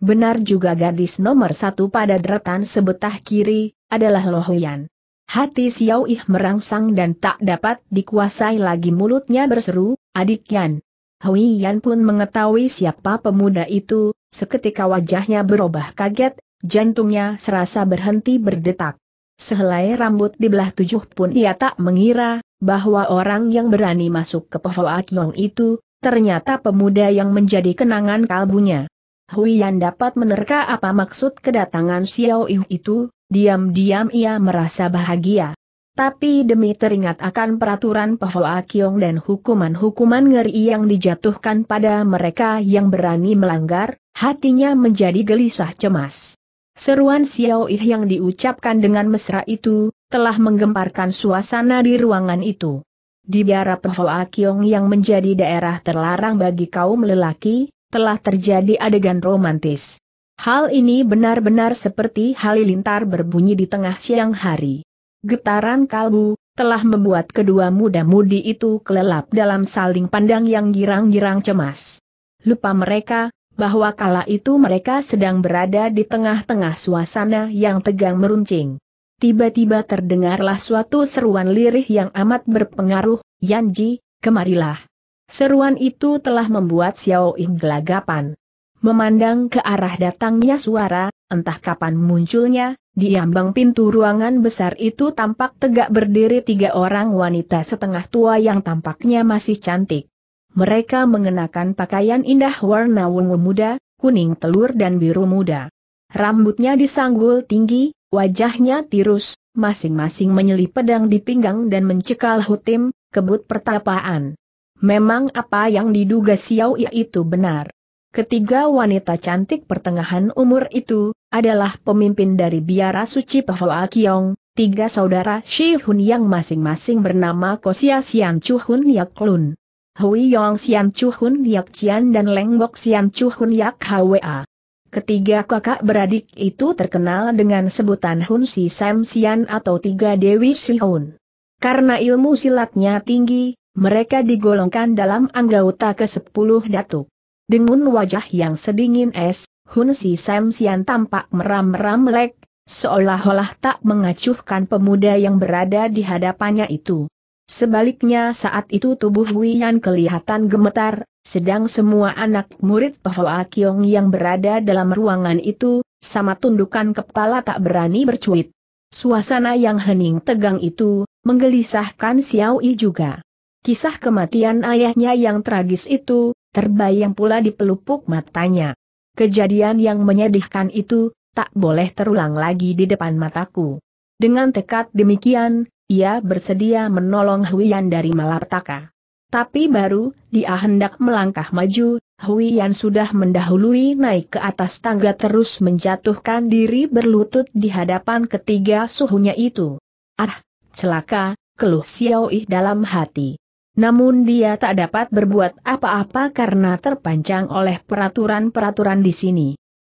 Benar juga gadis nomor satu pada deretan sebetah kiri, adalah Lo Yan. Hati Xiao Ih merangsang dan tak dapat dikuasai lagi mulutnya berseru, adik Yan. Hui Yan pun mengetahui siapa pemuda itu, seketika wajahnya berubah kaget, jantungnya serasa berhenti berdetak. Sehelai rambut di belah tujuh pun ia tak mengira, bahwa orang yang berani masuk ke pohon Long itu, ternyata pemuda yang menjadi kenangan kalbunya. Huiyan dapat menerka apa maksud kedatangan Xiao Yu itu, diam-diam ia merasa bahagia. Tapi demi teringat akan peraturan pohon Kiong dan hukuman-hukuman ngeri yang dijatuhkan pada mereka yang berani melanggar, hatinya menjadi gelisah cemas. Seruan Xiao Yi yang diucapkan dengan mesra itu, telah menggemparkan suasana di ruangan itu. Di biara Pehoa Kiong yang menjadi daerah terlarang bagi kaum lelaki, telah terjadi adegan romantis. Hal ini benar-benar seperti halilintar berbunyi di tengah siang hari. Getaran kalbu, telah membuat kedua muda-mudi itu kelelap dalam saling pandang yang girang-girang cemas. Lupa mereka, bahwa kala itu mereka sedang berada di tengah-tengah suasana yang tegang meruncing. Tiba-tiba terdengarlah suatu seruan lirih yang amat berpengaruh, Yanji, kemarilah. Seruan itu telah membuat Xiao Ying gelagapan. Memandang ke arah datangnya suara, entah kapan munculnya, di ambang pintu ruangan besar itu tampak tegak berdiri tiga orang wanita setengah tua yang tampaknya masih cantik. Mereka mengenakan pakaian indah warna ungu muda, kuning telur dan biru muda. Rambutnya disanggul tinggi, wajahnya tirus, masing-masing menyelip pedang di pinggang dan mencekal hutim, kebut pertapaan. Memang apa yang diduga Xiao Ia itu benar. Ketiga wanita cantik pertengahan umur itu, adalah pemimpin dari biara suci Pahoa Kiong, tiga saudara Shi Hun yang masing-masing bernama Kosia Sian Chu Hun Yak Lun. Hui Yong Sian Chuhun Yak Cian dan Leng Bok Sian Chuhun Yak Hwa. Ketiga kakak beradik itu terkenal dengan sebutan Hun Si Sam Sian atau Tiga Dewi Sihun. Karena ilmu silatnya tinggi, mereka digolongkan dalam anggota ke-10 datuk. Dengan wajah yang sedingin es, Hun Si Sam Sian tampak meram-meram melek, seolah-olah tak mengacuhkan pemuda yang berada di hadapannya itu. Sebaliknya saat itu tubuh Wian kelihatan gemetar, sedang semua anak murid Hoa Kiong yang berada dalam ruangan itu, sama tundukan kepala tak berani bercuit. Suasana yang hening tegang itu, menggelisahkan Xiao Yi juga. Kisah kematian ayahnya yang tragis itu, terbayang pula di pelupuk matanya. Kejadian yang menyedihkan itu, tak boleh terulang lagi di depan mataku. Dengan tekad demikian, ia bersedia menolong Huiyan dari malapetaka. Tapi baru, dia hendak melangkah maju, Huiyan sudah mendahului naik ke atas tangga terus menjatuhkan diri berlutut di hadapan ketiga suhunya itu. Ah, celaka, keluh Xiaoih dalam hati. Namun dia tak dapat berbuat apa-apa karena terpancang oleh peraturan-peraturan di sini.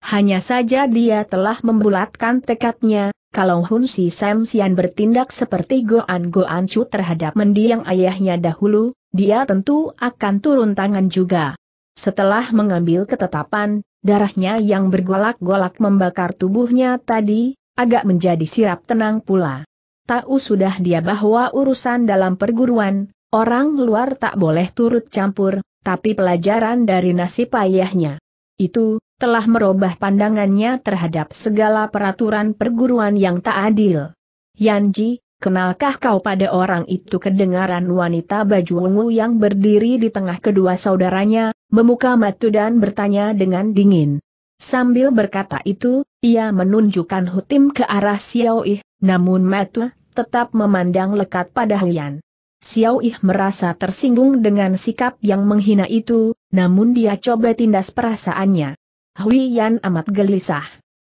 Hanya saja dia telah membulatkan tekadnya, kalau Hun Si Sam Sian bertindak seperti Goan Goan Chu terhadap mendiang ayahnya dahulu, dia tentu akan turun tangan juga. Setelah mengambil ketetapan, darahnya yang bergolak-golak membakar tubuhnya tadi, agak menjadi sirap tenang pula. Tahu sudah dia bahwa urusan dalam perguruan, orang luar tak boleh turut campur, tapi pelajaran dari nasib ayahnya. Itu, telah merubah pandangannya terhadap segala peraturan perguruan yang tak adil. Yanji, kenalkah kau pada orang itu kedengaran wanita baju ungu yang berdiri di tengah kedua saudaranya, memuka matu dan bertanya dengan dingin. Sambil berkata itu, ia menunjukkan hutim ke arah Xiao Yi, namun matu tetap memandang lekat pada Huyan. Xiao Yi merasa tersinggung dengan sikap yang menghina itu, namun dia coba tindas perasaannya. Hui Yan amat gelisah.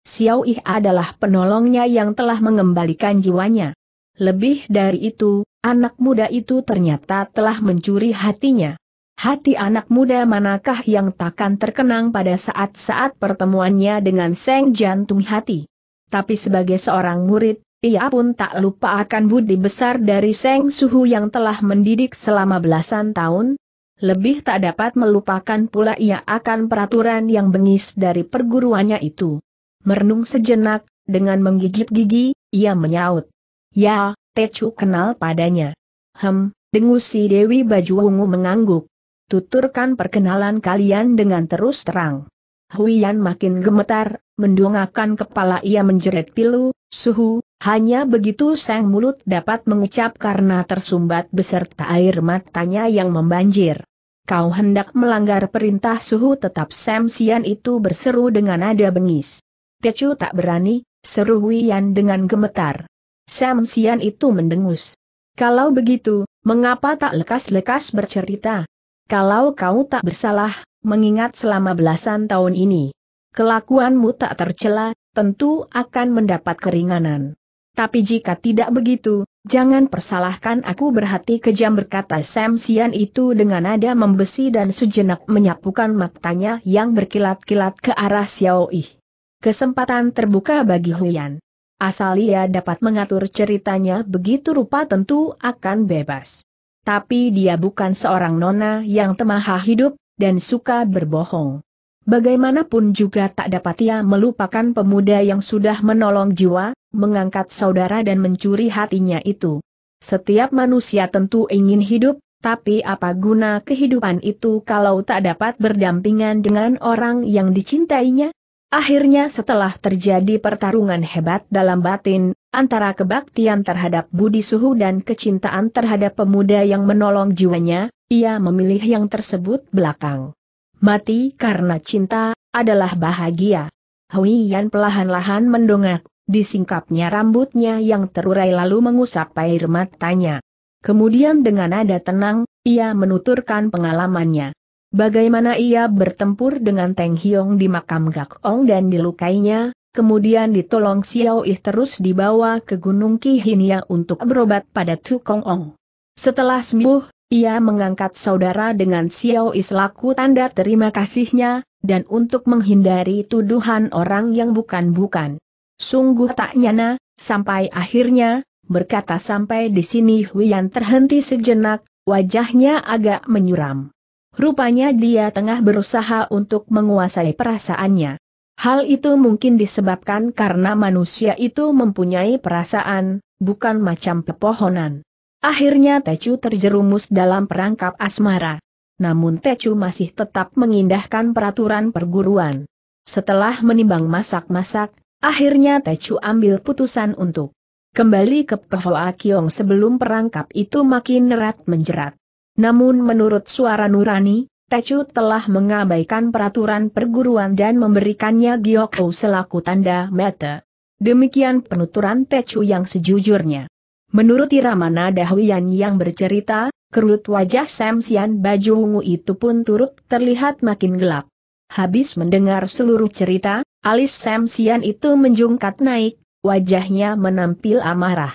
Xiao Yi adalah penolongnya yang telah mengembalikan jiwanya. Lebih dari itu, anak muda itu ternyata telah mencuri hatinya. Hati anak muda manakah yang takkan terkenang pada saat-saat pertemuannya dengan seng jantung hati. Tapi sebagai seorang murid, ia pun tak lupa akan budi besar dari seng suhu yang telah mendidik selama belasan tahun, lebih tak dapat melupakan pula ia akan peraturan yang bengis dari perguruannya itu. Merenung sejenak, dengan menggigit gigi, ia menyaut. Ya, Tecu kenal padanya. Hem, dengusi Dewi Baju Ungu mengangguk. Tuturkan perkenalan kalian dengan terus terang. Huian makin gemetar, mendongakkan kepala ia menjerit pilu, suhu, hanya begitu sang mulut dapat mengucap karena tersumbat beserta air matanya yang membanjir kau hendak melanggar perintah suhu tetap Sam Sian itu berseru dengan nada bengis. Tecu tak berani, seru Wian dengan gemetar. Sam Sian itu mendengus. Kalau begitu, mengapa tak lekas-lekas bercerita? Kalau kau tak bersalah, mengingat selama belasan tahun ini, kelakuanmu tak tercela, tentu akan mendapat keringanan tapi jika tidak begitu, jangan persalahkan aku berhati kejam berkata Sam Sian itu dengan nada membesi dan sejenak menyapukan matanya yang berkilat-kilat ke arah Xiao Yi. Kesempatan terbuka bagi Huyan. Asal ia dapat mengatur ceritanya begitu rupa tentu akan bebas. Tapi dia bukan seorang nona yang temaha hidup, dan suka berbohong. Bagaimanapun juga tak dapat ia melupakan pemuda yang sudah menolong jiwa, mengangkat saudara dan mencuri hatinya itu. Setiap manusia tentu ingin hidup, tapi apa guna kehidupan itu kalau tak dapat berdampingan dengan orang yang dicintainya? Akhirnya setelah terjadi pertarungan hebat dalam batin, antara kebaktian terhadap Budi Suhu dan kecintaan terhadap pemuda yang menolong jiwanya, ia memilih yang tersebut belakang. Mati karena cinta, adalah bahagia. Hui Yan pelahan-lahan mendongak, Disingkapnya rambutnya yang terurai lalu mengusap air matanya. Kemudian dengan nada tenang, ia menuturkan pengalamannya. Bagaimana ia bertempur dengan Teng Hiong di makam Gak Ong dan dilukainya, kemudian ditolong Xiao Ih terus dibawa ke Gunung Kihinia untuk berobat pada Tukong Ong. Setelah sembuh, ia mengangkat saudara dengan Xiao Ih selaku tanda terima kasihnya, dan untuk menghindari tuduhan orang yang bukan-bukan. Sungguh tak nyana, sampai akhirnya, berkata sampai di sini Huyan terhenti sejenak, wajahnya agak menyuram. Rupanya dia tengah berusaha untuk menguasai perasaannya. Hal itu mungkin disebabkan karena manusia itu mempunyai perasaan, bukan macam pepohonan. Akhirnya Tecu terjerumus dalam perangkap asmara. Namun Tecu masih tetap mengindahkan peraturan perguruan. Setelah menimbang masak-masak, Akhirnya Tecu ambil putusan untuk kembali ke Pehoa Kiong sebelum perangkap itu makin erat menjerat. Namun menurut suara nurani, Tecu telah mengabaikan peraturan perguruan dan memberikannya Giokou selaku tanda mata. Demikian penuturan Tecu yang sejujurnya. Menurut Iramana Dahwian yang bercerita, kerut wajah Samsian Sian baju ungu itu pun turut terlihat makin gelap. Habis mendengar seluruh cerita, alis Sam Sian itu menjungkat naik, wajahnya menampil amarah.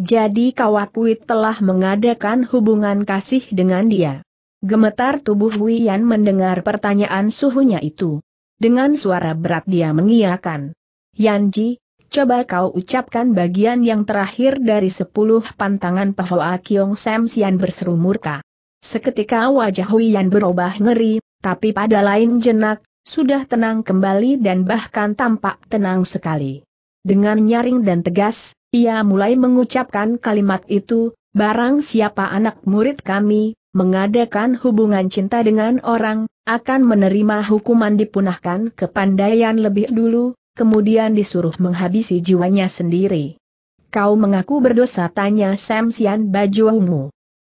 Jadi Kawakwit telah mengadakan hubungan kasih dengan dia. Gemetar tubuh Wian mendengar pertanyaan suhunya itu. Dengan suara berat dia mengiyakan. Yanji, coba kau ucapkan bagian yang terakhir dari sepuluh pantangan Pahoa Kiong Sam Sian berseru murka. Seketika wajah Huiyan berubah ngeri, tapi pada lain jenak, sudah tenang kembali dan bahkan tampak tenang sekali. Dengan nyaring dan tegas, ia mulai mengucapkan kalimat itu, barang siapa anak murid kami, mengadakan hubungan cinta dengan orang, akan menerima hukuman dipunahkan ke kepandaian lebih dulu, kemudian disuruh menghabisi jiwanya sendiri. Kau mengaku berdosa tanya Sam Sian baju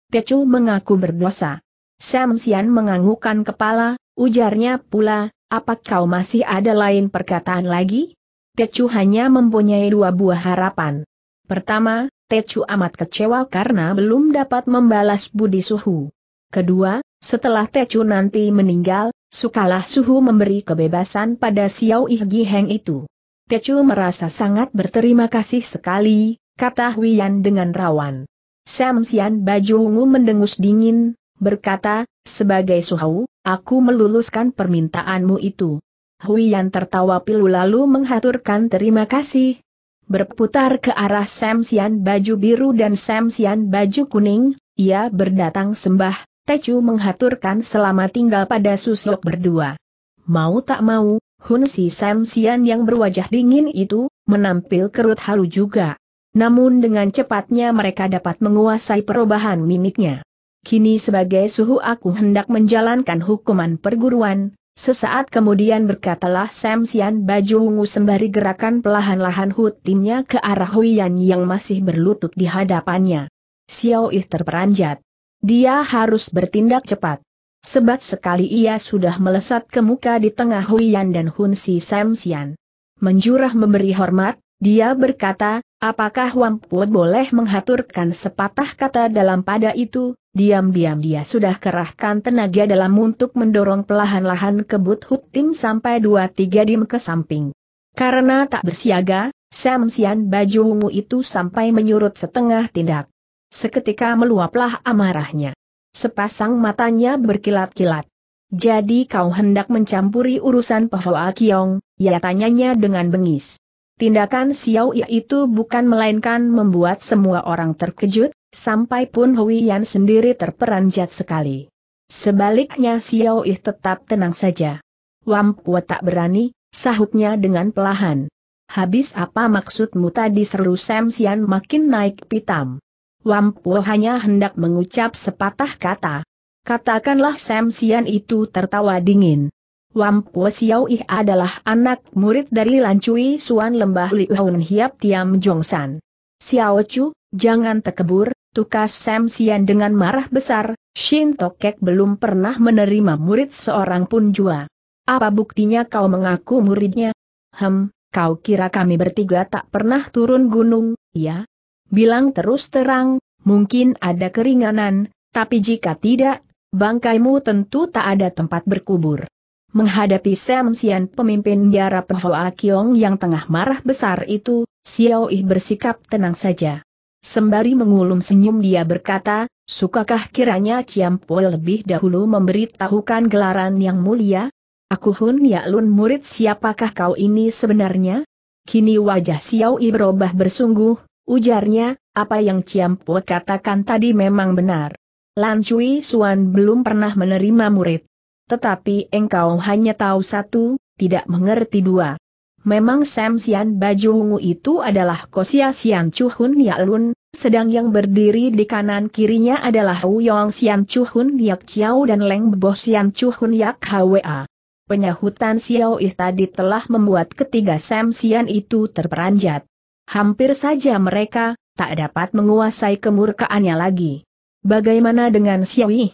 Kecu mengaku berdosa. Sam Sian menganggukkan kepala, ujarnya pula, apa kau masih ada lain perkataan lagi? Tecu hanya mempunyai dua buah harapan. Pertama, Tecu amat kecewa karena belum dapat membalas budi suhu. Kedua, setelah Tecu nanti meninggal, sukalah suhu memberi kebebasan pada Xiao Ih Giheng itu. Tecu merasa sangat berterima kasih sekali, kata Huyan dengan rawan. Sam Sian baju ungu mendengus dingin, berkata, sebagai suhau, aku meluluskan permintaanmu itu. Hui Yan tertawa pilu lalu menghaturkan terima kasih. Berputar ke arah Sam Sian baju biru dan Sam Sian baju kuning, ia berdatang sembah, Tecu menghaturkan selama tinggal pada susuk berdua. Mau tak mau, Hun Si Sam Sian yang berwajah dingin itu, menampil kerut halu juga. Namun dengan cepatnya mereka dapat menguasai perubahan mimiknya. Kini sebagai suhu aku hendak menjalankan hukuman perguruan, sesaat kemudian berkatalah Sam Sian baju ungu sembari gerakan pelahan-lahan hutinnya ke arah Huiyan yang masih berlutut di hadapannya. Xiao Ih terperanjat. Dia harus bertindak cepat. Sebab sekali ia sudah melesat ke muka di tengah Huiyan dan Hunsi Sam Sian. Menjurah memberi hormat, dia berkata, Apakah Wampu boleh menghaturkan sepatah kata dalam pada itu, diam-diam dia sudah kerahkan tenaga dalam untuk mendorong pelahan-lahan kebut hutim sampai dua tiga dim ke samping. Karena tak bersiaga, Sam Sian baju ungu itu sampai menyurut setengah tindak. Seketika meluaplah amarahnya. Sepasang matanya berkilat-kilat. Jadi kau hendak mencampuri urusan Pehoa Kiong, ya tanyanya dengan bengis. Tindakan Xiao Yi itu bukan melainkan membuat semua orang terkejut, sampai pun Hui Yan sendiri terperanjat sekali. Sebaliknya Xiao Yi tetap tenang saja. Wampua tak berani, sahutnya dengan pelahan. Habis apa maksudmu tadi seru Sam Sian makin naik pitam. Wampua hanya hendak mengucap sepatah kata. Katakanlah Sam Sian itu tertawa dingin. Wampu Xiao Ih adalah anak murid dari Lancui Suan Lembah Liuhun Hiap Tiam Jongsan. Xiao Chu, jangan tekebur, tukas Sam Sian dengan marah besar, Shin Tokek belum pernah menerima murid seorang pun jua. Apa buktinya kau mengaku muridnya? Hem, kau kira kami bertiga tak pernah turun gunung, ya? Bilang terus terang, mungkin ada keringanan, tapi jika tidak, bangkaimu tentu tak ada tempat berkubur. Menghadapi Sam Sian pemimpin Yara Pehoa Kiong yang tengah marah besar itu, Xiao Yi bersikap tenang saja. Sembari mengulum senyum dia berkata, sukakah kiranya Ciam Poi lebih dahulu memberitahukan gelaran yang mulia? Aku Hun Ya Lun murid siapakah kau ini sebenarnya? Kini wajah Xiao Yi berubah bersungguh, ujarnya, apa yang Ciam Poi katakan tadi memang benar. Lan Cui Suan belum pernah menerima murid. Tetapi engkau hanya tahu satu, tidak mengerti dua. Memang Sam Sian baju ungu itu adalah Kosia Sian Chuhun Yalun, sedang yang berdiri di kanan kirinya adalah Wuyong Sian Chuhun Yak Chiao dan Leng Bo Sian Chuhun Yak Hwa. Penyahutan Xiao Ih tadi telah membuat ketiga Sam Sian itu terperanjat. Hampir saja mereka, tak dapat menguasai kemurkaannya lagi. Bagaimana dengan Xiao Ih?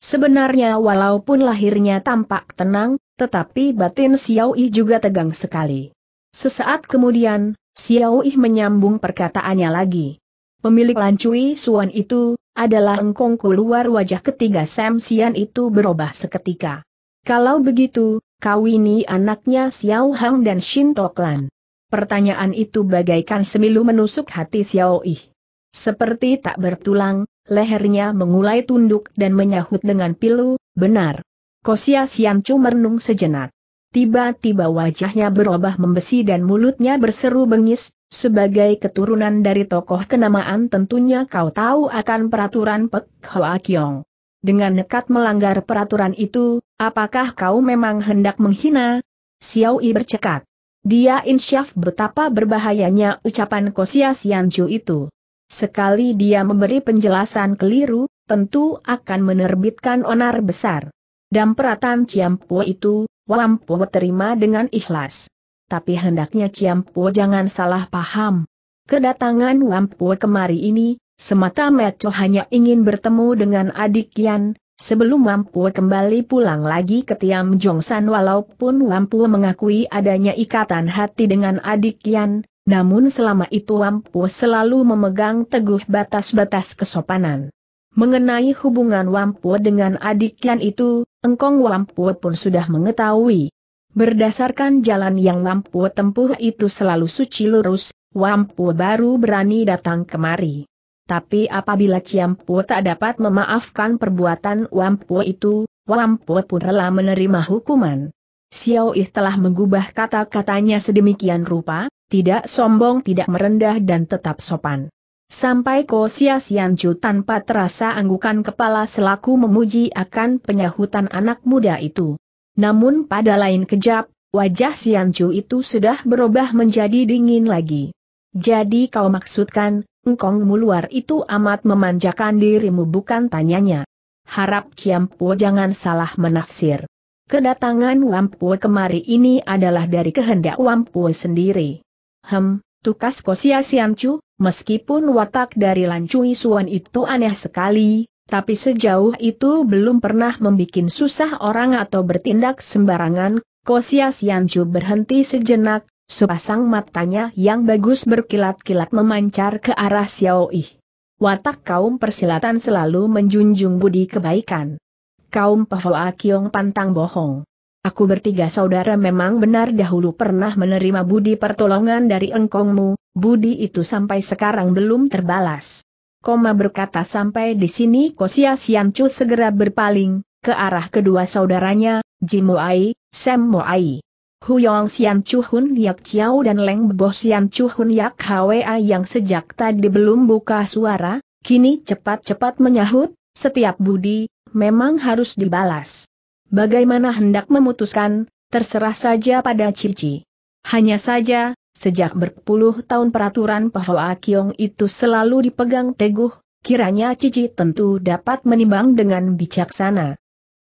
Sebenarnya walaupun lahirnya tampak tenang, tetapi batin Xiao Yi juga tegang sekali. Sesaat kemudian, Xiao Yi menyambung perkataannya lagi. Pemilik Lancui Suan itu, adalah engkong keluar wajah ketiga Sam Sian itu berubah seketika. Kalau begitu, kau ini anaknya Xiao Hang dan Shin Tok Pertanyaan itu bagaikan semilu menusuk hati Xiao Yi. Seperti tak bertulang, lehernya mengulai tunduk dan menyahut dengan pilu, benar. Kosia Siancu merenung sejenak. Tiba-tiba wajahnya berubah membesi dan mulutnya berseru bengis, sebagai keturunan dari tokoh kenamaan tentunya kau tahu akan peraturan Pek Hoa Kiong. Dengan nekat melanggar peraturan itu, apakah kau memang hendak menghina? Xiao Yi bercekat. Dia insyaf betapa berbahayanya ucapan Kosia Siancu itu. Sekali dia memberi penjelasan keliru, tentu akan menerbitkan onar besar. Dan peratan Ciampu itu, Wampu terima dengan ikhlas. Tapi hendaknya Ciampu jangan salah paham. Kedatangan Wampu kemari ini, semata Meco hanya ingin bertemu dengan adik Yan, Sebelum Wampu kembali pulang lagi ke Tiam Jongsan walaupun Wampu mengakui adanya ikatan hati dengan adik Yan, namun selama itu Wampu selalu memegang teguh batas-batas kesopanan. Mengenai hubungan Wampu dengan adiknya itu, Engkong Wampu pun sudah mengetahui. Berdasarkan jalan yang Wampu tempuh itu selalu suci lurus, Wampu baru berani datang kemari. Tapi apabila Ciampu tak dapat memaafkan perbuatan Wampu itu, Wampu pun rela menerima hukuman. Xiao Yi telah mengubah kata-katanya sedemikian rupa, tidak sombong tidak merendah dan tetap sopan. Sampai Ko Sia Chu tanpa terasa anggukan kepala selaku memuji akan penyahutan anak muda itu. Namun pada lain kejap, wajah Siancu itu sudah berubah menjadi dingin lagi. Jadi kau maksudkan, engkongmu luar itu amat memanjakan dirimu bukan tanyanya. Harap Ciampu jangan salah menafsir. Kedatangan Wampu kemari ini adalah dari kehendak Wampu sendiri. Hem, tukas Kosia siancu, meskipun watak dari Lancui Suan itu aneh sekali, tapi sejauh itu belum pernah membuat susah orang atau bertindak sembarangan, Kosia siancu berhenti sejenak, sepasang matanya yang bagus berkilat-kilat memancar ke arah Xiao Yi. Watak kaum persilatan selalu menjunjung budi kebaikan. Kaum Pahoa Kiong pantang bohong. Aku bertiga saudara memang benar dahulu pernah menerima budi pertolongan dari engkongmu, budi itu sampai sekarang belum terbalas. Koma berkata sampai di sini Kosia Siancu segera berpaling, ke arah kedua saudaranya, Jimu Ai, Sam Moai. Huyong Sian Hun Yak Chiao dan Leng Bo Sian Hun Yak Hwa yang sejak tadi belum buka suara, kini cepat-cepat menyahut, setiap budi, memang harus dibalas. Bagaimana hendak memutuskan, terserah saja pada Cici. Hanya saja, sejak berpuluh tahun peraturan Pahoa Kiong itu selalu dipegang teguh, kiranya Cici tentu dapat menimbang dengan bijaksana.